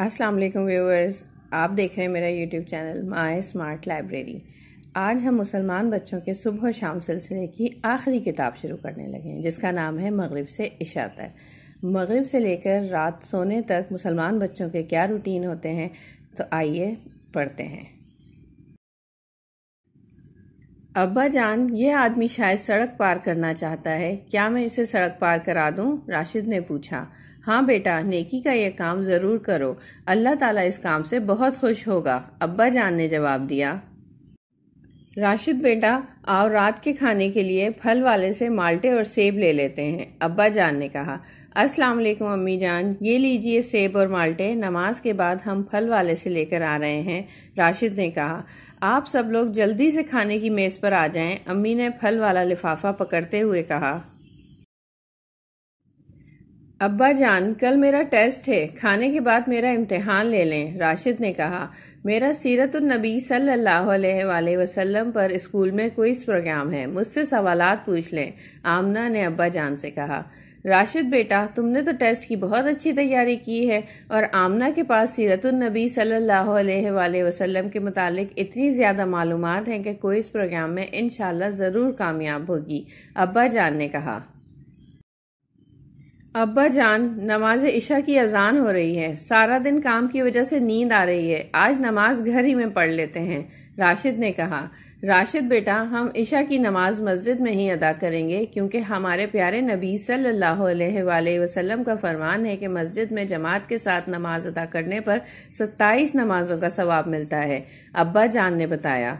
अस्सलाम वालेकुम व्यूअर्स आप देख रहे हैं मेरा YouTube channel my smart library आज हम मुसलमान बच्चों के सुबह और शाम सिलसिले की आखिरी किताब शुरू करने लगे हैं जिसका नाम है मगरब से इशा तक मगरब से लेकर रात सोने तक मुसलमान बच्चों के क्या रूटीन होते हैं तो आइए पढ़ते हैं अब्बा जान यह आदमी शायद सड़क पार करना चाहता है क्या मैं इसे सड़क पार करा दूं? राशिद ने पूछा हाँ बेटा नेकी का यह काम ज़रूर करो अल्लाह ताला इस काम से बहुत खुश होगा अब्बा जान ने जवाब दिया राशिद बेटा आओ रात के खाने के लिए फल वाले से माल्टे और सेब ले लेते हैं अब्बा जान ने कहा अस्सलाम वालेकुम अम्मी जान ये लीजिए सेब और माल्टे नमाज के बाद हम फल वाले से लेकर आ रहे हैं राशिद ने कहा आप सब लोग जल्दी से खाने की मेज़ पर आ जाएं अम्मी ने फल वाला लिफाफा पकड़ते हुए कहा अब्बा जान कल मेरा टेस्ट है खाने के बाद मेरा इम्तिहान ले लें राशिद ने कहा मेरा सीरतुलनबी सल्लल्लाहु अलैहि वसल्लम पर स्कूल में कोई प्रोग्राम है मुझसे सवालात पूछ लें आमना ने अब्बा जान से कहा राशिद बेटा तुमने तो टेस्ट की बहुत अच्छी तैयारी की है और आमना के पास सीरतुलनबी सल्लल्लाहु अलैहि वसल्लम के मुतालिक इतनी ज़्यादा मालूम हैं कि कोई इस प्रोग्राम में इन ज़रूर कामयाब होगी अब्बा जान ने कहा अब्बा जान नमाज इशा की अजान हो रही है सारा दिन काम की वजह से नींद आ रही है आज नमाज घर ही में पढ़ लेते हैं राशिद ने कहा राशिद बेटा हम ईशा की नमाज मस्जिद में ही अदा करेंगे क्योंकि हमारे प्यारे नबी सल्लल्लाहु अलैहि वसल्लम का फरमान है कि मस्जिद में जमात के साथ नमाज अदा करने पर सत्ताईस नमाजों का सवाब मिलता है अब्बा जान ने बताया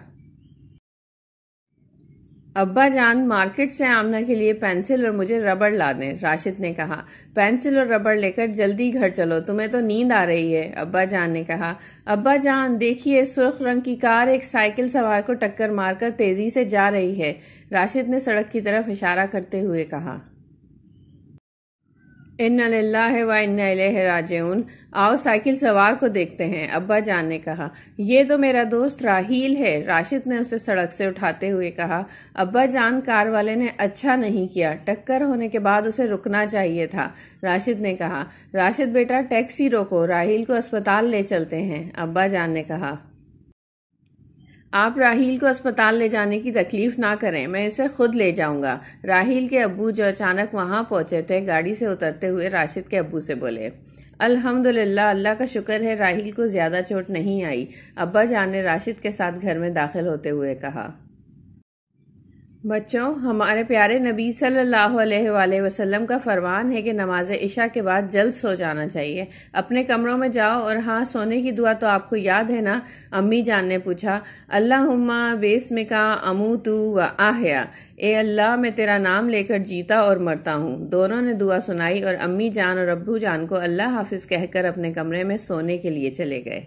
अब्बा जान मार्केट से आमना के लिए पेंसिल और मुझे रबड़ ला दें राशिद ने कहा पेंसिल और रबड़ लेकर जल्दी घर चलो तुम्हें तो नींद आ रही है अब्बा जान ने कहा अब्बा जान देखिए सुर्ख रंग की कार एक साइकिल सवार को टक्कर मारकर तेजी से जा रही है राशिद ने सड़क की तरफ इशारा करते हुए कहा इन्ना व इन्ना आओ साइकिल सवार को देखते हैं अब्बा जान ने कहा ये तो मेरा दोस्त राहील है राशिद ने उसे सड़क से उठाते हुए कहा अब्बा जान कार वाले ने अच्छा नहीं किया टक्कर होने के बाद उसे रुकना चाहिए था राशिद ने कहा राशिद बेटा टैक्सी रोको राहील को अस्पताल ले चलते हैं अब्बा जान ने कहा आप राहील को अस्पताल ले जाने की तकलीफ ना करें मैं इसे खुद ले जाऊंगा राहील के अबू जो अचानक वहां पहुंचे थे गाड़ी से उतरते हुए राशिद के अबू से बोले अल्हम्दुलिल्लाह अल्लाह का शुक्र है राहील को ज़्यादा चोट नहीं आई अब्बा जान ने राशिद के साथ घर में दाखिल होते हुए कहा बच्चों हमारे प्यारे नबी सल्लल्लाहु अलैहि वसल्लम का फरमान है कि नमाज इशा के बाद जल्द सो जाना चाहिए अपने कमरों में जाओ और हाँ सोने की दुआ तो आपको याद है ना अम्मी जान ने पूछा अल्लाह बेसमे का अमू तू व आहया ए अल्लाह मैं तेरा नाम लेकर जीता और मरता हूँ दोनों ने दुआ सुनाई और अम्मी जान और अब्बू जान को अल्लाह हाफिज़ कहकर अपने कमरे में सोने के लिए चले गए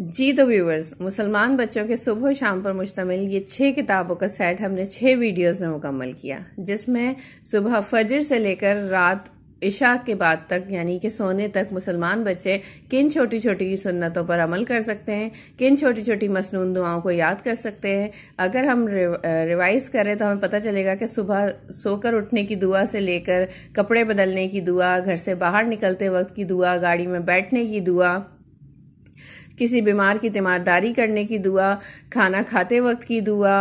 जी तो व्यूवर्स मुसलमान बच्चों के सुबह शाम पर मुश्तमिल ये छः किताबों का सेट हमने छः वीडियोस में मुकम्मल किया जिसमें सुबह फजर से लेकर रात इशा के बाद तक यानी कि सोने तक मुसलमान बच्चे किन छोटी छोटी सुन्नतों पर अमल कर सकते हैं किन छोटी छोटी मसनून दुआओं को याद कर सकते हैं अगर हम रिवाइज करें तो हमें पता चलेगा कि सुबह सोकर उठने की दुआ से लेकर कपड़े बदलने की दुआ घर से बाहर निकलते वक्त की दुआ गाड़ी में बैठने की दुआ किसी बीमार की तीमारदारी करने की दुआ खाना खाते वक्त की दुआ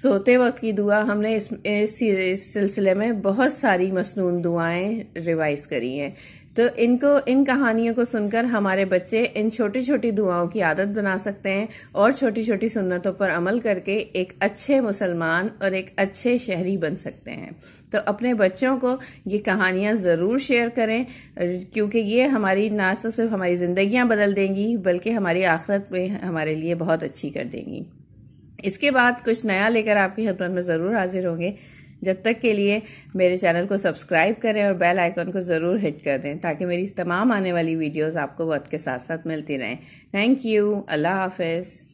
सोते वक्त की दुआ हमने इस, इस, इस सिलसिले में बहुत सारी मसनून दुआएं रिवाइज़ करी हैं तो इनको इन कहानियों को सुनकर हमारे बच्चे इन छोटी छोटी दुआओं की आदत बना सकते हैं और छोटी छोटी सुन्नतों पर अमल करके एक अच्छे मुसलमान और एक अच्छे शहरी बन सकते हैं तो अपने बच्चों को ये कहानियाँ ज़रूर शेयर करें क्योंकि ये हमारी ना तो सिर्फ हमारी ज़िंदियाँ बदल देंगी बल्कि हमारी आखरत में हमारे लिए बहुत अच्छी कर देंगी इसके बाद कुछ नया लेकर आपकी खिदमत में ज़रूर हाजिर होंगे जब तक के लिए मेरे चैनल को सब्सक्राइब करें और बेल आइकन को ज़रूर हिट कर दें ताकि मेरी तमाम आने वाली वीडियोज़ आपको वक्त के साथ साथ मिलती रहें थैंक यू अल्लाह हाफिज़